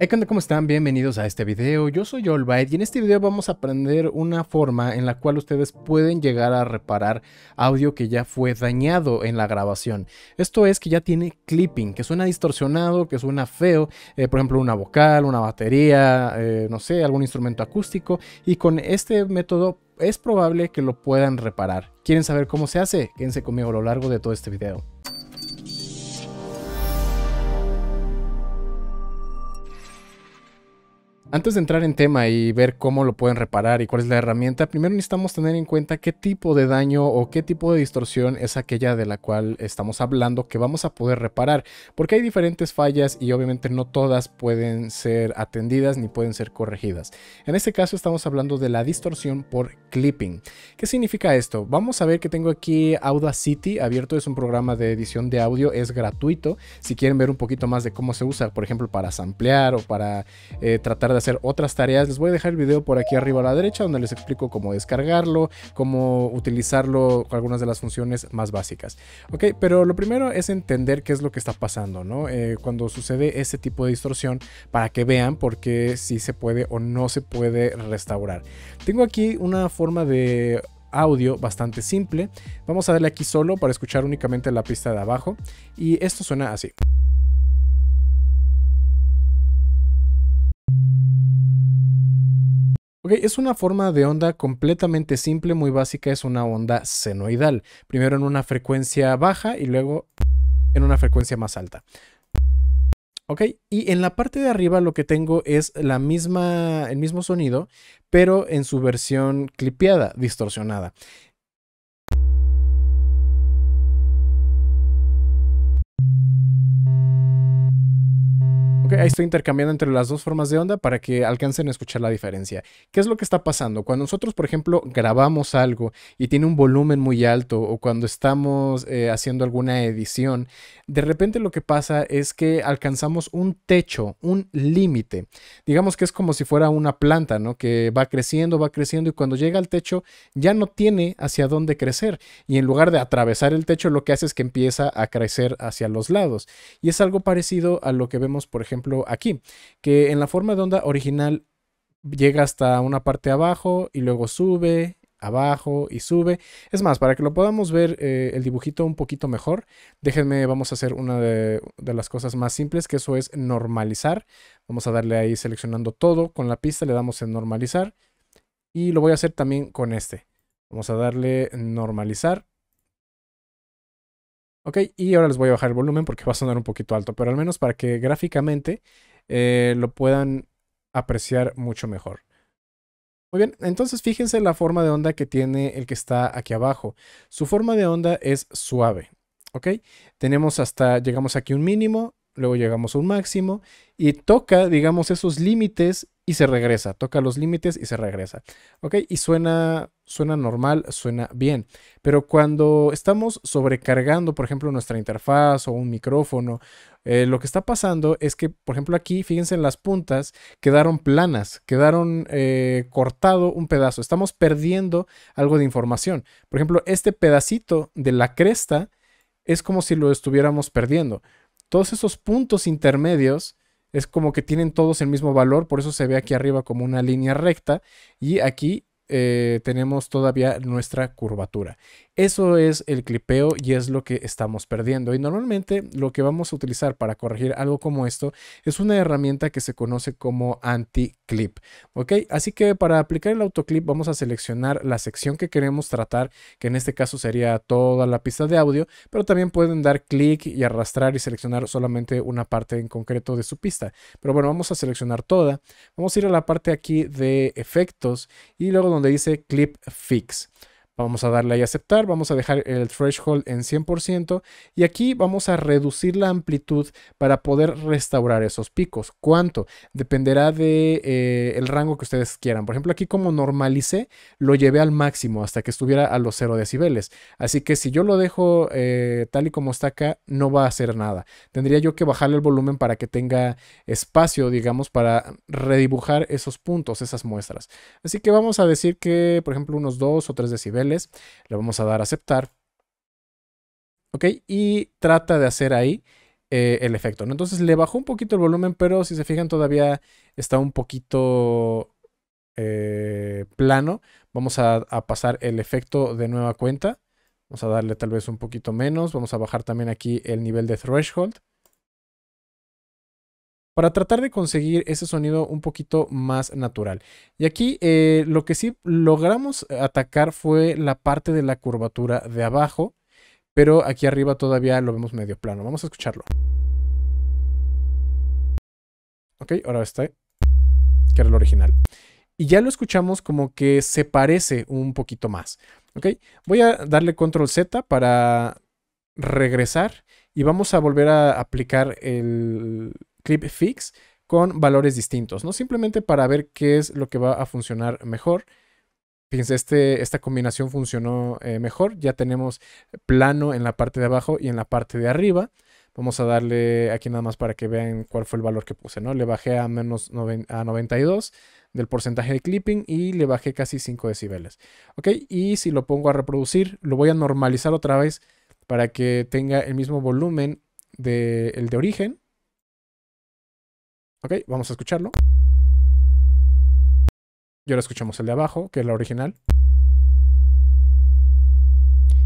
Hey, ¿Cómo están? Bienvenidos a este video. Yo soy Olbaid y en este video vamos a aprender una forma en la cual ustedes pueden llegar a reparar audio que ya fue dañado en la grabación. Esto es que ya tiene clipping, que suena distorsionado, que suena feo, eh, por ejemplo una vocal, una batería, eh, no sé, algún instrumento acústico y con este método es probable que lo puedan reparar. ¿Quieren saber cómo se hace? Quédense conmigo a lo largo de todo este video. Antes de entrar en tema y ver cómo lo pueden reparar y cuál es la herramienta, primero necesitamos tener en cuenta qué tipo de daño o qué tipo de distorsión es aquella de la cual estamos hablando que vamos a poder reparar, porque hay diferentes fallas y obviamente no todas pueden ser atendidas ni pueden ser corregidas. En este caso estamos hablando de la distorsión por clipping. ¿Qué significa esto? Vamos a ver que tengo aquí Audacity abierto, es un programa de edición de audio, es gratuito. Si quieren ver un poquito más de cómo se usa, por ejemplo, para samplear o para eh, tratar de hacer otras tareas. Les voy a dejar el video por aquí arriba a la derecha donde les explico cómo descargarlo, cómo utilizarlo, algunas de las funciones más básicas. Ok, pero lo primero es entender qué es lo que está pasando, ¿no? Eh, cuando sucede ese tipo de distorsión para que vean por qué si se puede o no se puede restaurar. Tengo aquí una forma de audio bastante simple. Vamos a darle aquí solo para escuchar únicamente la pista de abajo y esto suena así. es una forma de onda completamente simple, muy básica, es una onda senoidal. Primero en una frecuencia baja y luego en una frecuencia más alta. Ok, y en la parte de arriba lo que tengo es la misma, el mismo sonido, pero en su versión clipeada, distorsionada. ahí estoy intercambiando entre las dos formas de onda para que alcancen a escuchar la diferencia. ¿Qué es lo que está pasando? Cuando nosotros, por ejemplo, grabamos algo y tiene un volumen muy alto o cuando estamos eh, haciendo alguna edición, de repente lo que pasa es que alcanzamos un techo, un límite. Digamos que es como si fuera una planta, ¿no? Que va creciendo, va creciendo y cuando llega al techo ya no tiene hacia dónde crecer y en lugar de atravesar el techo lo que hace es que empieza a crecer hacia los lados. Y es algo parecido a lo que vemos, por ejemplo, aquí, que en la forma de onda original llega hasta una parte abajo y luego sube abajo y sube. Es más, para que lo podamos ver eh, el dibujito un poquito mejor, déjenme, vamos a hacer una de, de, las cosas más simples, que eso es normalizar. Vamos a darle ahí seleccionando todo con la pista, le damos en normalizar. Y lo voy a hacer también con este. Vamos a darle normalizar. Ok, y ahora les voy a bajar el volumen porque va a sonar un poquito alto, pero al menos para que gráficamente eh, lo puedan apreciar mucho mejor. Muy bien, entonces fíjense la forma de onda que tiene el que está aquí abajo. Su forma de onda es suave, ¿ok? Tenemos hasta, llegamos aquí un mínimo, luego llegamos a un máximo y toca, digamos, esos límites y se regresa, toca los límites y se regresa, ¿ok? Y suena suena normal, suena bien. Pero cuando estamos sobrecargando, por ejemplo, nuestra interfaz o un micrófono, eh, lo que está pasando es que, por ejemplo, aquí, fíjense en las puntas, quedaron planas, quedaron eh, cortado un pedazo. Estamos perdiendo algo de información. Por ejemplo, este pedacito de la cresta es como si lo estuviéramos perdiendo. Todos esos puntos intermedios es como que tienen todos el mismo valor, por eso se ve aquí arriba como una línea recta y aquí eh, tenemos todavía nuestra curvatura. Eso es el clipeo y es lo que estamos perdiendo. Y normalmente lo que vamos a utilizar para corregir algo como esto es una herramienta que se conoce como anti-clip. ¿Ok? Así que para aplicar el autoclip vamos a seleccionar la sección que queremos tratar, que en este caso sería toda la pista de audio, pero también pueden dar clic y arrastrar y seleccionar solamente una parte en concreto de su pista. Pero bueno, vamos a seleccionar toda. Vamos a ir a la parte aquí de efectos y luego donde dice clip fix. Vamos a darle ahí a aceptar, vamos a dejar el threshold en 100% y aquí vamos a reducir la amplitud para poder restaurar esos picos. ¿Cuánto? Dependerá de eh, el rango que ustedes quieran. Por ejemplo, aquí como normalicé, lo llevé al máximo hasta que estuviera a los 0 decibeles. Así que si yo lo dejo eh, tal y como está acá, no va a hacer nada. Tendría yo que bajarle el volumen para que tenga espacio, digamos, para redibujar esos puntos, esas muestras. Así que vamos a decir que, por ejemplo, unos 2 o 3 decibeles le vamos a dar a aceptar. ¿Ok? Y trata de hacer ahí eh, el efecto. Entonces le bajó un poquito el volumen, pero si se fijan todavía está un poquito eh, plano. Vamos a pasar el efecto de nueva cuenta. Vamos a darle tal vez un poquito menos. Vamos a bajar también aquí el nivel de threshold para tratar de conseguir ese sonido un poquito más natural. Y aquí eh, lo que sí logramos atacar fue la parte de la curvatura de abajo, pero aquí arriba todavía lo vemos medio plano. Vamos a escucharlo. Ok, ahora está, que era el original. Y ya lo escuchamos como que se parece un poquito más. Ok, voy a darle control Z para regresar y vamos a volver a aplicar el, clip fix con valores distintos, ¿no? Simplemente para ver qué es lo que va a funcionar mejor. Fíjense, este, esta combinación funcionó eh, mejor. Ya tenemos plano en la parte de abajo y en la parte de arriba. Vamos a darle aquí nada más para que vean cuál fue el valor que puse, ¿no? Le bajé a menos a 92 del porcentaje de clipping y le bajé casi 5 decibeles. ¿Ok? Y si lo pongo a reproducir, lo voy a normalizar otra vez para que tenga el mismo volumen del de origen. Ok, vamos a escucharlo. Y ahora escuchamos el de abajo, que es la original.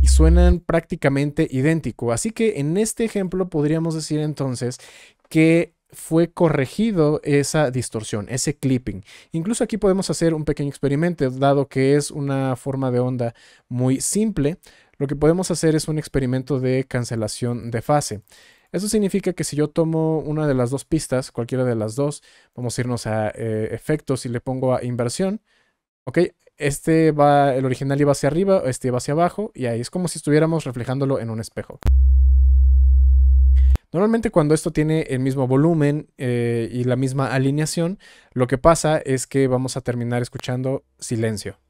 Y suenan prácticamente idéntico. Así que en este ejemplo podríamos decir entonces que fue corregido esa distorsión, ese clipping. Incluso aquí podemos hacer un pequeño experimento, dado que es una forma de onda muy simple. Lo que podemos hacer es un experimento de cancelación de fase. Eso significa que si yo tomo una de las dos pistas, cualquiera de las dos, vamos a irnos a eh, efectos y le pongo a inversión, ¿ok? Este va, el original iba hacia arriba, este iba hacia abajo, y ahí es como si estuviéramos reflejándolo en un espejo. Normalmente cuando esto tiene el mismo volumen eh, y la misma alineación, lo que pasa es que vamos a terminar escuchando silencio.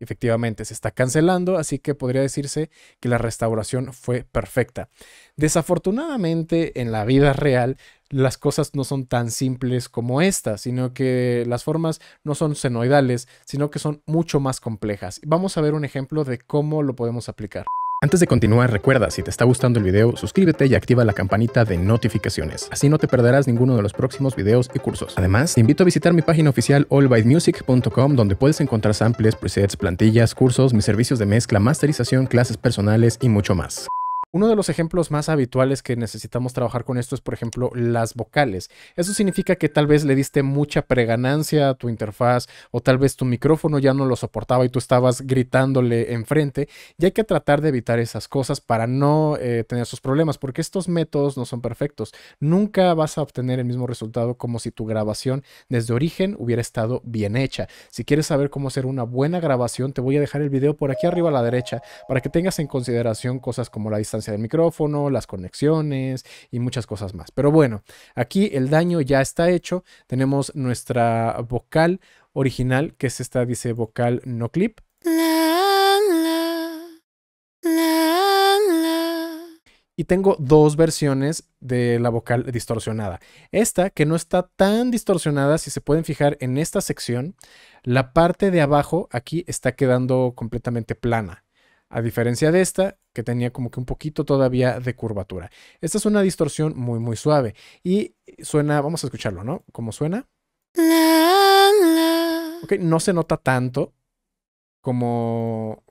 Efectivamente, se está cancelando, así que podría decirse que la restauración fue perfecta. Desafortunadamente, en la vida real, las cosas no son tan simples como estas, sino que las formas no son senoidales, sino que son mucho más complejas. Vamos a ver un ejemplo de cómo lo podemos aplicar. Antes de continuar, recuerda, si te está gustando el video, suscríbete y activa la campanita de notificaciones. Así no te perderás ninguno de los próximos videos y cursos. Además, te invito a visitar mi página oficial allbymusic.com, donde puedes encontrar samples, presets, plantillas, cursos, mis servicios de mezcla, masterización, clases personales y mucho más. Uno de los ejemplos más habituales que necesitamos trabajar con esto es, por ejemplo, las vocales. Eso significa que tal vez le diste mucha preganancia a tu interfaz o tal vez tu micrófono ya no lo soportaba y tú estabas gritándole enfrente. Y hay que tratar de evitar esas cosas para no eh, tener esos problemas, porque estos métodos no son perfectos. Nunca vas a obtener el mismo resultado como si tu grabación desde origen hubiera estado bien hecha. Si quieres saber cómo hacer una buena grabación, te voy a dejar el video por aquí arriba a la derecha para que tengas en consideración cosas como la distancia del micrófono, las conexiones y muchas cosas más. Pero bueno, aquí el daño ya está hecho. Tenemos nuestra vocal original, que es esta, dice vocal no clip. y tengo dos versiones de la vocal distorsionada. Esta que no está tan distorsionada, si se pueden fijar en esta sección, la parte de abajo aquí está quedando completamente plana a diferencia de esta, que tenía como que un poquito todavía de curvatura. Esta es una distorsión muy, muy suave y suena, vamos a escucharlo, ¿no? ¿Cómo suena? Ok, no se nota tanto como...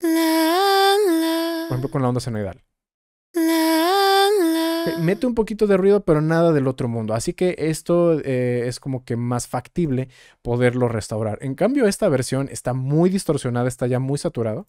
por ejemplo, con la onda senoidal. mete un poquito de ruido, pero nada del otro mundo. Así que esto eh, es como que más factible poderlo restaurar. En cambio, esta versión está muy distorsionada, está ya muy saturado.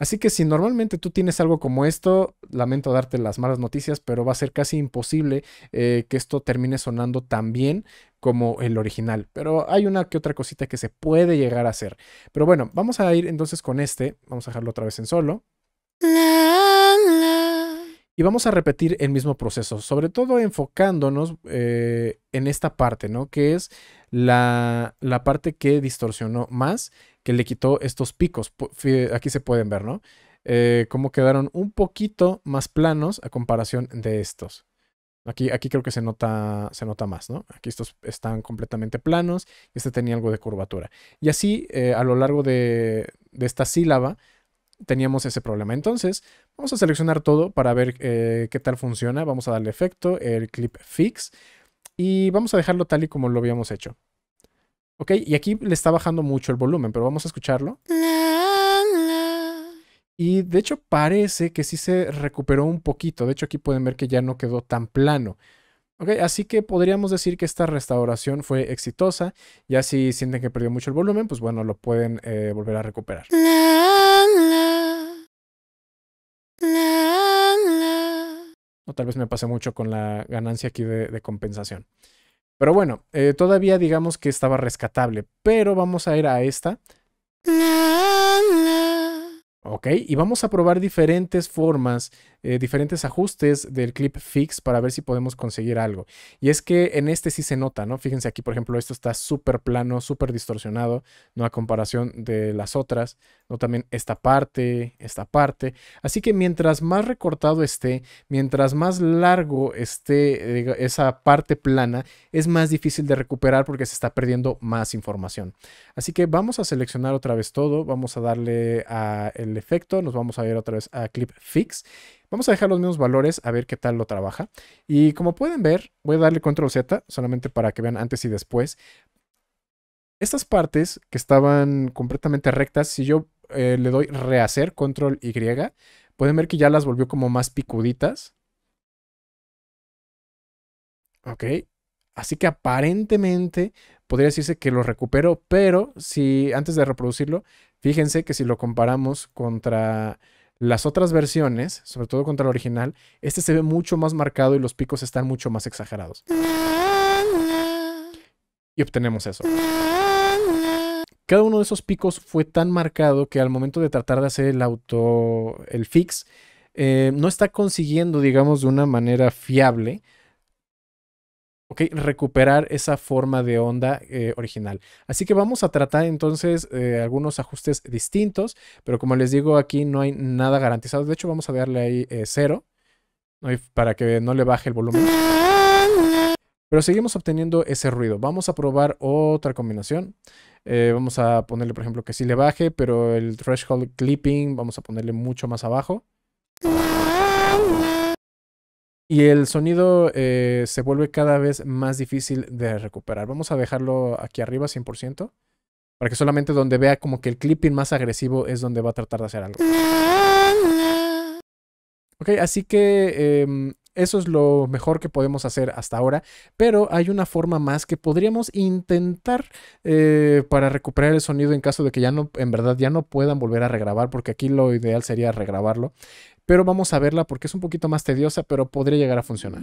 Así que si normalmente tú tienes algo como esto, lamento darte las malas noticias, pero va a ser casi imposible eh, que esto termine sonando tan bien como el original. Pero hay una que otra cosita que se puede llegar a hacer. Pero bueno, vamos a ir entonces con este. Vamos a dejarlo otra vez en solo. Y vamos a repetir el mismo proceso, sobre todo enfocándonos eh, en esta parte, ¿no? Que es la, parte que distorsionó más, que le quitó estos picos. Aquí se pueden ver, ¿no? Eh, cómo quedaron un poquito más planos a comparación de estos. Aquí, aquí creo que se nota, se nota más, ¿no? Aquí estos están completamente planos, este tenía algo de curvatura. Y así, eh, a lo largo de esta sílaba, teníamos ese problema. Entonces, vamos a seleccionar todo para ver eh, qué tal funciona. Vamos a darle efecto, el clip fix, y vamos a dejarlo tal y como lo habíamos hecho. Ok, y aquí le está bajando mucho el volumen, pero vamos a escucharlo. Y de hecho parece que sí se recuperó un poquito. De hecho aquí pueden ver que ya no quedó tan plano. ok, así que podríamos decir que esta restauración fue exitosa. Ya si sienten que perdió mucho el volumen, pues bueno, lo pueden eh, volver a recuperar. tal vez me pase mucho con la ganancia aquí de, compensación. Pero bueno, eh, todavía digamos que estaba rescatable. Pero vamos a ir a esta. Ok, y vamos a probar diferentes formas, eh, diferentes ajustes del clip fix para ver si podemos conseguir algo. Y es que en este sí se nota, ¿no? Fíjense aquí, por ejemplo, esto está súper plano, súper distorsionado, ¿no? A comparación de las otras, ¿no? También esta parte, esta parte. Así que mientras más recortado esté, mientras más largo esté eh, esa parte plana, es más difícil de recuperar porque se está perdiendo más información. Así que vamos a seleccionar otra vez todo, vamos a darle a el efecto, nos vamos a ir otra vez a Clip Fix. Vamos a dejar los mismos valores a ver qué tal lo trabaja. Y como pueden ver, voy a darle control Z solamente para que vean antes y después. Estas partes que estaban completamente rectas, si yo eh, le doy rehacer, control Y, pueden ver que ya las volvió como más picuditas. Ok, Así que aparentemente podría decirse que lo recupero, pero si antes de reproducirlo, fíjense que si lo comparamos contra las otras versiones, sobre todo contra el original, este se ve mucho más marcado y los picos están mucho más exagerados. Y obtenemos eso. Cada uno de esos picos fue tan marcado que al momento de tratar de hacer el auto, el fix, eh, no está consiguiendo, digamos, de una manera fiable ¿ok? Recuperar esa forma de onda eh, original. Así que vamos a tratar entonces eh, algunos ajustes distintos, pero como les digo, aquí no hay nada garantizado. De hecho, vamos a darle ahí eh, cero para que no le baje el volumen. Pero seguimos obteniendo ese ruido. Vamos a probar otra combinación. vamos a ponerle, por ejemplo, que sí le baje, pero el threshold clipping vamos a ponerle mucho más abajo. Y el sonido eh, se vuelve cada vez más difícil de recuperar. Vamos a dejarlo aquí arriba 100%. Para que solamente donde vea como que el clipping más agresivo es donde va a tratar de hacer algo. Ok, así que em, eso es lo mejor que podemos hacer hasta ahora, pero hay una forma más que podríamos intentar eh, para recuperar el sonido en caso de que ya no, en verdad, ya no puedan volver a regrabar, porque aquí lo ideal sería regrabarlo pero vamos a verla porque es un poquito más tediosa, pero podría llegar a funcionar.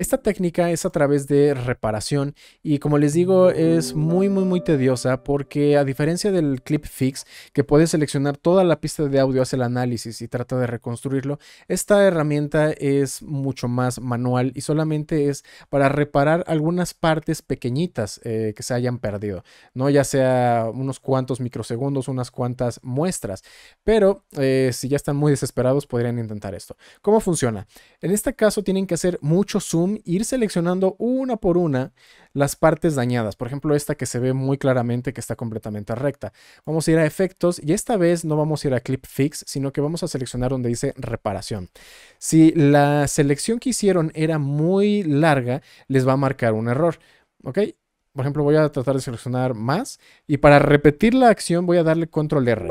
Esta técnica es a través de reparación y como les digo es muy muy muy tediosa porque a diferencia del clip fix que puede seleccionar toda la pista de audio, hace el análisis y trata de reconstruirlo, esta herramienta es mucho más manual y solamente es para reparar algunas partes pequeñitas eh, que se hayan perdido, ¿no? ya sea unos cuantos microsegundos, unas cuantas muestras, pero eh, si ya están muy desesperados podrían intentar esto. ¿Cómo funciona? En este caso tienen que hacer mucho zoom ir seleccionando una por una las partes dañadas. Por ejemplo, esta que se ve muy claramente que está completamente recta. Vamos a ir a efectos y esta vez no vamos a ir a clip fix, sino que vamos a seleccionar donde dice reparación. Si la selección que hicieron era muy larga, les va a marcar un error. ¿Ok? Por ejemplo, voy a tratar de seleccionar más y para repetir la acción voy a darle control R.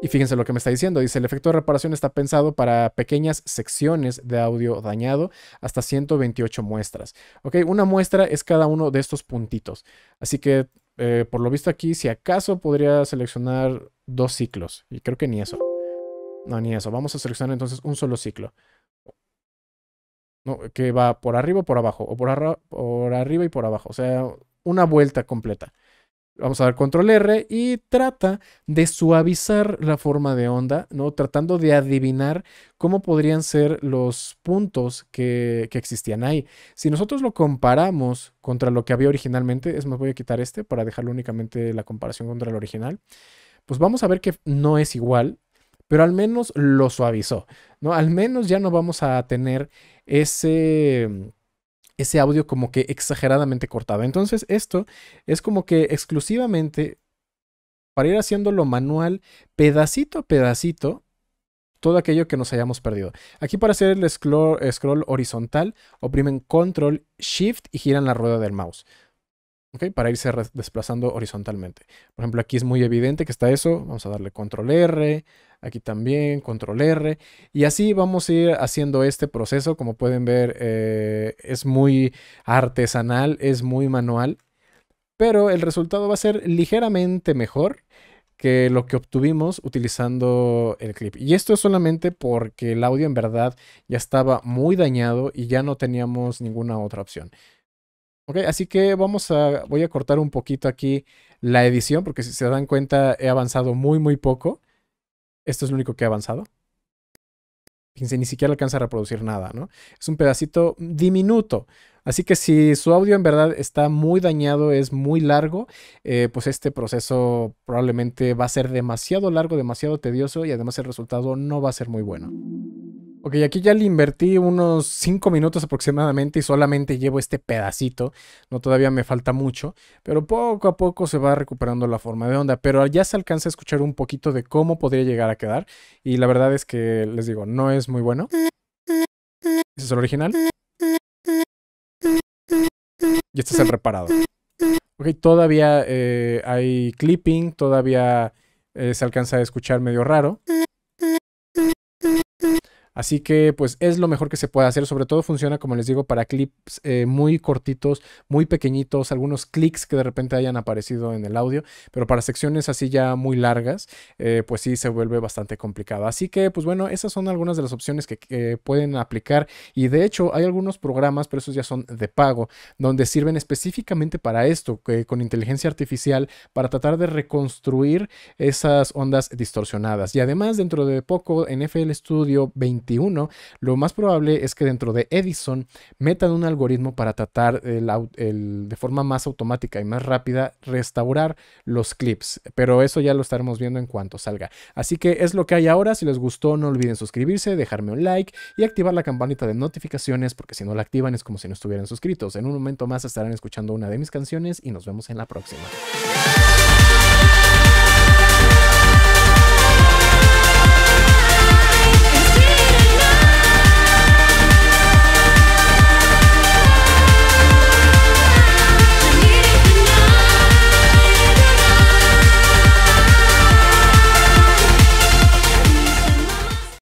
Y fíjense lo que me está diciendo. Dice, el efecto de reparación está pensado para pequeñas secciones de audio dañado hasta 128 muestras. Ok, una muestra es cada uno de estos puntitos. Así que, eh, por lo visto aquí, si acaso podría seleccionar dos ciclos. Y creo que ni eso. No, ni eso. Vamos a seleccionar entonces un solo ciclo. que va por arriba o por abajo. O por, por arriba y por abajo. O sea, una vuelta completa vamos a dar control R y trata de suavizar la forma de onda, ¿no? Tratando de adivinar cómo podrían ser los puntos que, existían ahí. Si nosotros lo comparamos contra lo que había originalmente, es más, voy a quitar este para dejarlo únicamente la comparación contra el original, pues vamos a ver que no es igual, pero al menos lo suavizó, ¿no? Al menos ya no vamos a tener ese ese audio como que exageradamente cortado. Entonces esto es como que exclusivamente para ir haciéndolo manual, pedacito a pedacito, todo aquello que nos hayamos perdido. Aquí para hacer el scroll, scroll horizontal, oprimen Control, Shift y giran la rueda del mouse para irse desplazando horizontalmente. Por ejemplo, aquí es muy evidente que está eso. Vamos a darle control R, aquí también control R. Y así vamos a ir haciendo este proceso. Como pueden ver, eh, es muy artesanal, es muy manual. Pero el resultado va a ser ligeramente mejor que lo que obtuvimos utilizando el clip. Y esto es solamente porque el audio en verdad ya estaba muy dañado y ya no teníamos ninguna otra opción. Ok, así que vamos a, voy a cortar un poquito aquí la edición, porque si se dan cuenta he avanzado muy, muy poco. Esto es lo único que he avanzado. ni siquiera alcanza a reproducir nada, ¿no? Es un pedacito diminuto. Así que si su audio en verdad está muy dañado, es muy largo, eh, pues este proceso probablemente va a ser demasiado largo, demasiado tedioso y además el resultado no va a ser muy bueno. Ok, aquí ya le invertí unos 5 minutos aproximadamente y solamente llevo este pedacito. No todavía me falta mucho, pero poco a poco se va recuperando la forma de onda. Pero ya se alcanza a escuchar un poquito de cómo podría llegar a quedar. Y la verdad es que, les digo, no es muy bueno. Ese es el original. Y este es el reparado. Ok, todavía eh, hay clipping, todavía eh, se alcanza a escuchar medio raro. Así que pues es lo mejor que se puede hacer. Sobre todo funciona, como les digo, para clips eh, muy cortitos, muy pequeñitos, algunos clics que de repente hayan aparecido en el audio. Pero para secciones así ya muy largas, eh, pues sí se vuelve bastante complicado. Así que pues bueno, esas son algunas de las opciones que, pueden aplicar. Y de hecho hay algunos programas, pero esos ya son de pago, donde sirven específicamente para esto, que, con inteligencia artificial, para tratar de reconstruir esas ondas distorsionadas. Y además dentro de poco en FL Studio 20, lo más probable es que dentro de Edison metan un algoritmo para tratar de forma más automática y más rápida restaurar los clips. Pero eso ya lo estaremos viendo en cuanto salga. Así que es lo que hay ahora. Si les gustó, no olviden suscribirse, dejarme un like y activar la campanita de notificaciones, porque si no la activan es como si no estuvieran suscritos. En un momento más estarán escuchando una de mis canciones y nos vemos en la próxima.